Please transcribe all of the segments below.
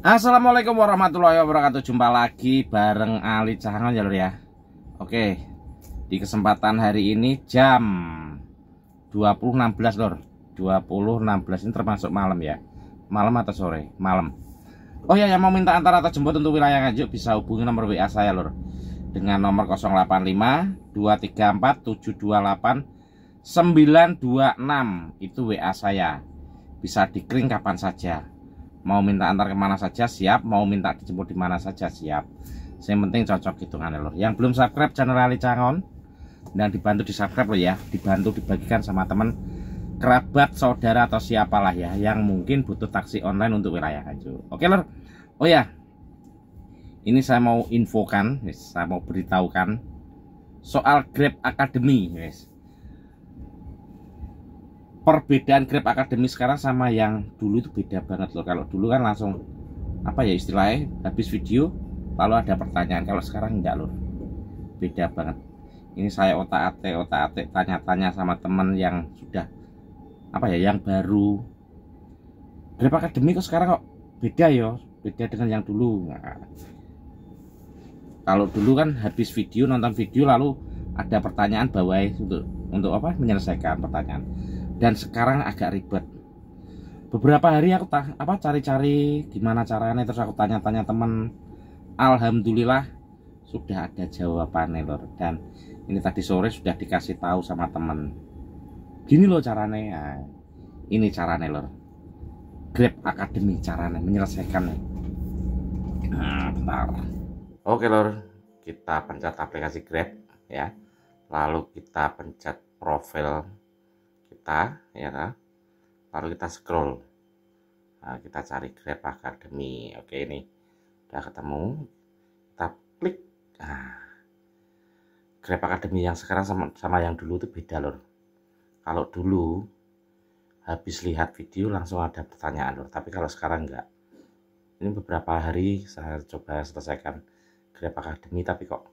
Assalamualaikum warahmatullahi wabarakatuh Jumpa lagi bareng Ali Cahangan ya ya Oke Di kesempatan hari ini jam 20.16 lor 20.16 ini termasuk malam ya Malam atau sore? Malam Oh ya yang mau minta antar atau jemput untuk wilayah Nganjuk Bisa hubungi nomor WA saya lor Dengan nomor 085 234 728 926 Itu WA saya Bisa dikering kapan saja mau minta antar kemana saja siap mau minta dijemput di mana saja siap yang penting cocok hitungan loh. yang belum subscribe channel Ali Cangon dan dibantu di subscribe loh ya dibantu dibagikan sama teman kerabat saudara atau siapalah ya yang mungkin butuh taksi online untuk wilayah aja. oke lor oh ya ini saya mau infokan saya mau beritahukan soal Grab Academy guys perbedaan Grab akademis sekarang sama yang dulu itu beda banget loh kalau dulu kan langsung apa ya istilahnya habis video lalu ada pertanyaan kalau sekarang enggak loh beda banget ini saya otak atik otak atik tanya-tanya sama temen yang sudah apa ya yang baru Grab akademik kok sekarang kok beda ya beda dengan yang dulu nah, kalau dulu kan habis video nonton video lalu ada pertanyaan bawah untuk untuk apa menyelesaikan pertanyaan dan sekarang agak ribet beberapa hari aku tak apa cari-cari gimana caranya terus aku tanya-tanya teman alhamdulillah sudah ada jawabannya lor dan ini tadi sore sudah dikasih tahu sama temen gini loh caranya ya. ini caranya lor Grab Academy caranya menyelesaikan nah, bentar oke lor kita pencet aplikasi Grab ya lalu kita pencet profil kita ya kan lalu kita scroll nah, kita cari Grab Academy oke ini udah ketemu kita klik nah, Grab Academy yang sekarang sama, sama yang dulu itu beda lor kalau dulu habis lihat video langsung ada pertanyaan lor tapi kalau sekarang enggak ini beberapa hari saya coba selesaikan Grab Academy tapi kok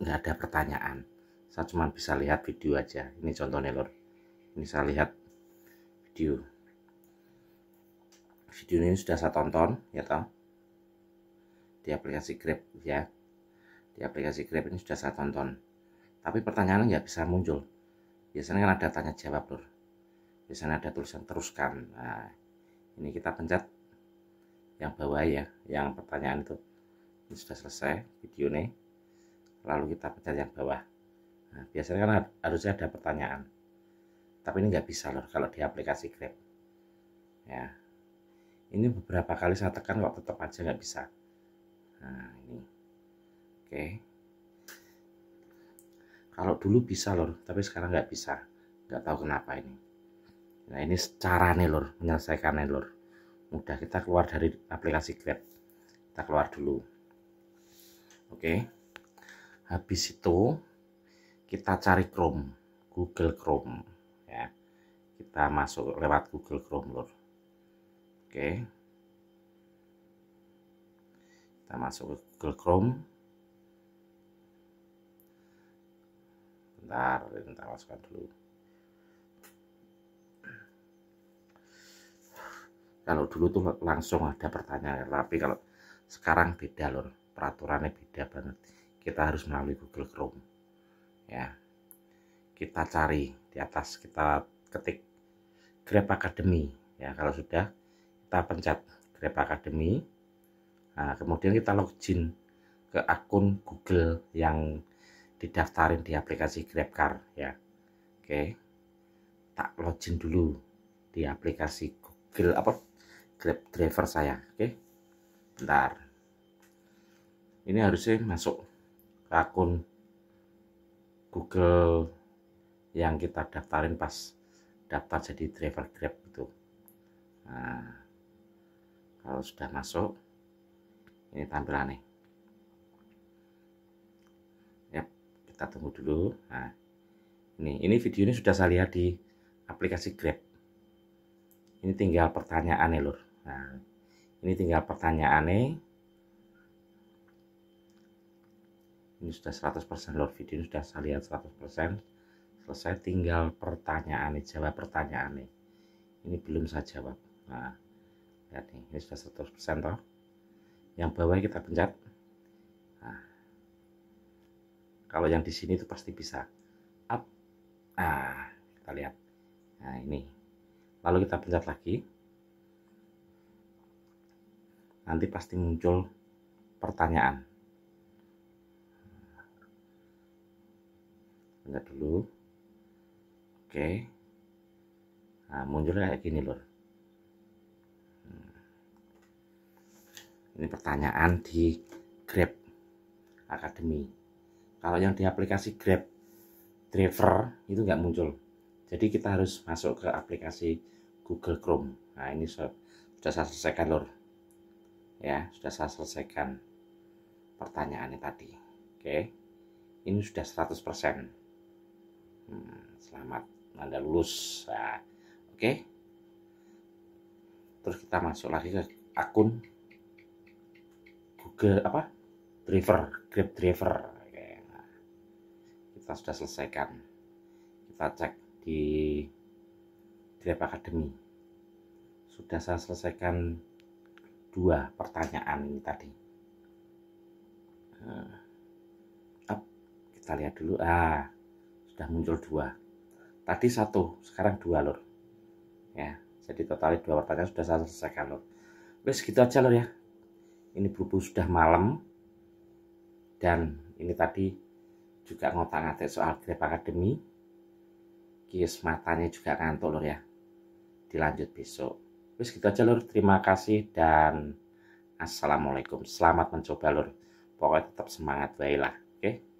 enggak ada pertanyaan saya cuma bisa lihat video aja ini contohnya lor bisa lihat video video ini sudah saya tonton ya toh di aplikasi Grab ya di aplikasi Grab ini sudah saya tonton tapi pertanyaan nggak bisa muncul biasanya kan ada tanya jawab lur biasanya ada tulisan teruskan nah ini kita pencet yang bawah ya yang pertanyaan itu ini sudah selesai video ini lalu kita pencet yang bawah nah, biasanya kan harusnya ada pertanyaan tapi ini nggak bisa loh kalau di aplikasi Grab ya ini beberapa kali saya tekan kok tetap aja nggak bisa nah ini oke kalau dulu bisa loh tapi sekarang nggak bisa nggak tahu kenapa ini nah ini cara nih lor menyelesaikannya lor mudah kita keluar dari aplikasi Grab kita keluar dulu oke habis itu kita cari Chrome Google Chrome kita masuk lewat Google Chrome Lur. Oke. Kita masuk Google Chrome. Bentar, kita masukkan dulu. Kalau dulu tuh langsung ada pertanyaan, tapi kalau sekarang beda lur, peraturannya beda banget. Kita harus melalui Google Chrome. Ya. Kita cari di atas kita ketik Grab Academy ya kalau sudah kita pencet Grab Academy nah, kemudian kita login ke akun Google yang didaftarin di aplikasi GrabCar ya oke tak login dulu di aplikasi Google apa Grab driver saya oke bentar ini harusnya masuk ke akun Google yang kita daftarin pas dapat jadi driver grab itu. nah, kalau sudah masuk ini tampilannya ya kita tunggu dulu nah ini ini video ini sudah saya lihat di aplikasi grab ini tinggal pertanyaan nih, lur nah ini tinggal pertanyaan nih. ini sudah 100% lor video ini sudah saya lihat 100% selesai tinggal pertanyaan nih jawab pertanyaan nih ini belum saya jawab nah lihat nih ini sudah 100% toh yang bawah kita pencet nah, kalau yang di sini itu pasti bisa up nah kita lihat nah ini lalu kita pencet lagi nanti pasti muncul pertanyaan pencet dulu oke nah munculnya kayak gini lur hmm. ini pertanyaan di Grab Academy kalau yang di aplikasi Grab driver itu nggak muncul jadi kita harus masuk ke aplikasi Google Chrome nah ini sudah saya selesaikan lor ya sudah saya selesaikan pertanyaannya tadi oke ini sudah 100% hmm, selamat anda lulus nah, oke okay. terus kita masuk lagi ke akun Google apa driver Grab driver okay. nah, kita sudah selesaikan kita cek di Grab Academy sudah saya selesaikan dua pertanyaan ini tadi nah, kita lihat dulu ah sudah muncul dua Tadi satu, sekarang dua lor. Ya, jadi totalnya dua pertanyaan sudah saya selesaikan lor. Wes gitu aja lor ya. Ini berhubung sudah malam dan ini tadi juga ngotak-ngatik soal grade akademi. kis matanya juga ngantuk lor ya. Dilanjut besok. Wes gitu aja lor. Terima kasih dan assalamualaikum. Selamat mencoba lor. Pokoknya tetap semangat baiklah. Oke. Okay?